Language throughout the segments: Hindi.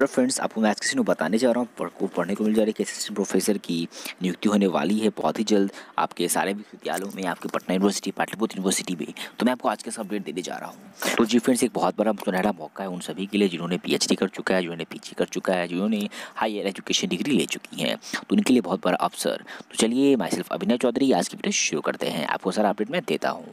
हेलो फ्रेंड्स आपको मैं आज किसी को बताने जा रहा हूँ को पढ़ने को मिल जा रही है कि असिस्टेंट प्रोफेसर की नियुक्ति होने वाली है बहुत ही जल्द आपके सारे विश्वविद्यालयों में आपके पटना यूनिवर्सिटी पाटलिपुत्र यूनिवर्सिटी में तो मैं आपको आज का अपडेट देने जा रहा हूँ तो जी फ्रेंड्स एक बहुत बड़ा सुनहरा मौका है उन सभी के लिए जिन्होंने पी कर चुका है जिन्होंने पी कर चुका है जिन्होंने हायर एजुकेशन डिग्री ले चुकी है तो उनके लिए बहुत बड़ा अवसर तो चलिए माई सेल्फ अभिनय चौधरी आज की वीडियो शुरू करते हैं आपको सारा अपडेट मैं देता हूँ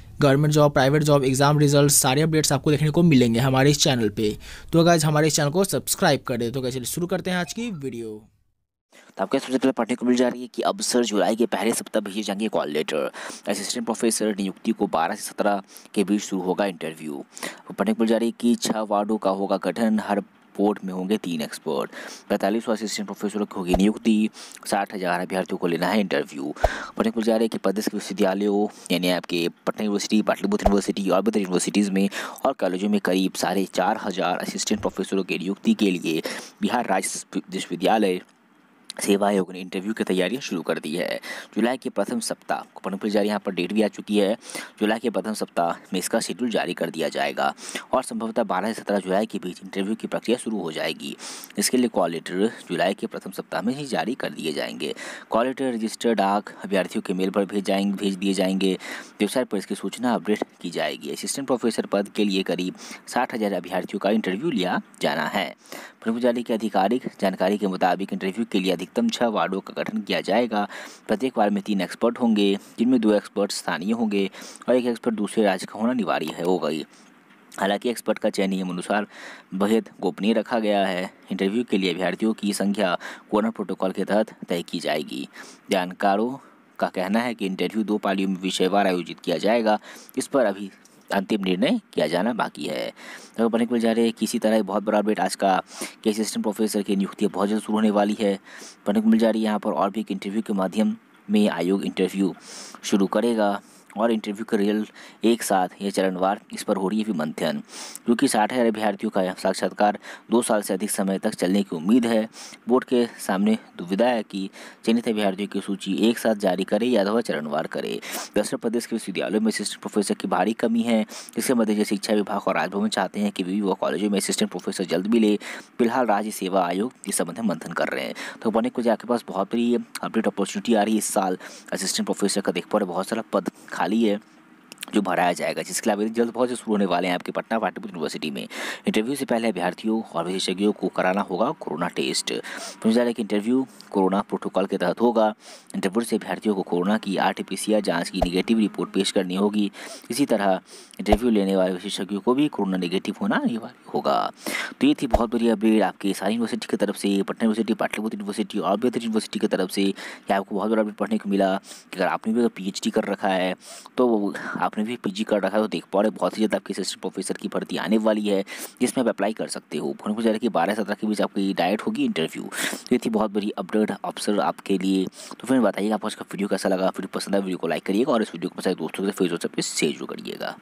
government job private job exam result सारे अपडेट्स आपको देखने को मिलेंगे हमारे इस चैनल पर तो अगर हमारे इस चैनल को सब्सक्राइब करें तो कैसे शुरू करते हैं आज की वीडियो तो आपके सबसे पहले पढ़ने को मिल जा रही है कि अब सर जुलाई के पहले सप्ताह भेजे जाएंगे कॉल लेटर असिस्टेंट प्रोफेसर नियुक्ति को 12 से 17 के बीच शुरू होगा इंटरव्यू पढ़ने को मिल जा रही है कि छह वार्डों का होगा गठन हर बोर्ड में होंगे तीन एक्सपर्ट पैंतालीस सौ असिस्टेंट प्रोफेसर की होगी नियुक्ति साठ हज़ार अभ्यर्थियों को लेना है इंटरव्यू पटना को जा रहे कि प्रदेश के विश्वविद्यालयों यानी आपके पटना यूनिवर्सिटी पाटलिपुत्र यूनिवर्सिटी और बदर यूनिवर्सिटीज़ में और कॉलेजों में करीब साढ़े चार हज़ार असिस्टेंट प्रोफेसरों की नियुक्ति के लिए बिहार राज्य विश्वविद्यालय सेवा आयोग ने इंटरव्यू की तैयारियां शुरू कर दी है जुलाई के प्रथम सप्ताह पनपुर जारी यहाँ पर डेट भी आ चुकी है जुलाई के प्रथम सप्ताह में इसका शेड्यूल जारी कर दिया जाएगा और संभवतः बारह से सत्रह जुलाई के बीच इंटरव्यू की प्रक्रिया शुरू हो जाएगी इसके लिए कॉल लेटर जुलाई के प्रथम सप्ताह में ही जारी कर दिए जाएंगे कॉल लेटर रजिस्टर डाक अभ्यर्थियों के मेल पर भेज जाएंगे भेज दिए जाएंगे वेबसाइट पर इसकी सूचना अपडेट की जाएगी असिस्टेंट प्रोफेसर पद के लिए करीब साठ अभ्यर्थियों का इंटरव्यू लिया जाना है पनपुर जारी की आधिकारिक जानकारी के मुताबिक इंटरव्यू के लिए अधिकतम छः वार्डों का गठन किया जाएगा प्रत्येक वार्ड में तीन एक्सपर्ट होंगे जिनमें दो एक्सपर्ट स्थानीय होंगे और एक एक्सपर्ट दूसरे राज्य का होना अनिवार्य है होगा ये हालांकि एक्सपर्ट का चयन नियम अनुसार बेहद गोपनीय रखा गया है इंटरव्यू के लिए अभ्यर्थियों की संख्या कोरोना प्रोटोकॉल के तहत तय की जाएगी जानकारों का कहना है कि इंटरव्यू दो पालियों में विषयवार आयोजित किया जाएगा इस पर अभी अंतिम निर्णय किया जाना बाकी है तो पढ़ने के जा रहे हैं किसी तरह बहुत बड़ा अपडेट आज का के असिस्टेंट प्रोफेसर की नियुक्ति बहुत जल्द शुरू होने वाली है बने को मिल जा रही है यहाँ पर और भी एक इंटरव्यू के माध्यम में आयोग इंटरव्यू शुरू करेगा और इंटरव्यू के रियल एक साथ यह चरणवार इस पर हो रही है भी मंथन क्योंकि साठ हज़ार अभ्यर्थियों का साक्षात्कार दो साल से अधिक समय तक चलने की उम्मीद है बोर्ड के सामने दुविधा है कि चयनित अभ्यर्थियों की सूची एक साथ जारी करे या अथवा चरणवार करे दक्षिण प्रदेश के विश्वविद्यालयों में असिस्टेंट प्रोफेसर की भारी कमी है इसके मद्देनजर शिक्षा विभाग और राजभवन चाहते हैं कि विवि व कॉलेजों में असिस्टेंट प्रोफेसर जल्द भी ले फिलहाल राज्य सेवा आयोग इस संबंध में मंथन कर रहे हैं तो बने कुछ आपके पास बहुत बड़ी अपडेट अपॉर्चुनिटी आ रही है इस साल असिस्टेंट प्रोफेसर का देख पा बहुत सारा पद खाली है जो भराया जाएगा जिसके लाइब्रेरी जल्द बहुत से शुरू होने वाले हैं आपके पटना पाटलिपुत्र यूनिवर्सिटी में इंटरव्यू से पहले अभ्यर्थियों और विशेषज्ञों को कराना होगा कोरोना टेस्ट विश्वविद्यालय के इंटरव्यू कोरोना प्रोटोकॉल के तहत होगा इंटरव्यू से अभ्यर्थियों को कोरोना की आर टी जांच की निगेटिव रिपोर्ट पेश करनी होगी इसी तरह इंटरव्यू लेने वाले विशेषज्ञों को भी कोरोना निगेटिव होना अनिवार्य होगा तो ये थी बहुत बड़ी अपडेट आपके सारी यूनिवर्सिटी की तरफ से पटना यूनिवर्सिटी पाटलिपुत्र यूनिवर्सिटी और बेहतर यूनिवर्सिटी की तरफ से आपको बहुत बड़ा अपडेट पढ़ने को मिला कि अगर आपने भी अगर तो पी कर रखा है तो आप आपने भी पीजी कर रखा है तो देख पा रहे बहुत ही ज़्यादा आपकी असिस्टेंट प्रोफेसर की भर्ती आने वाली है जिसमें आप अप्लाई कर सकते हो गोरखपुर जिले की बारह सत्रह के बीच आपकी डायट होगी इंटरव्यू ये थी बहुत बड़ी अपडेट अवसर आपके लिए तो फिर बताइए आपको इसका वीडियो कैसा लगा फिर पसंद आया वीडियो को लाइक करिएगा और इस वीडियो को पसंद दोस्तों से फेसबुक से शेयर करिएगा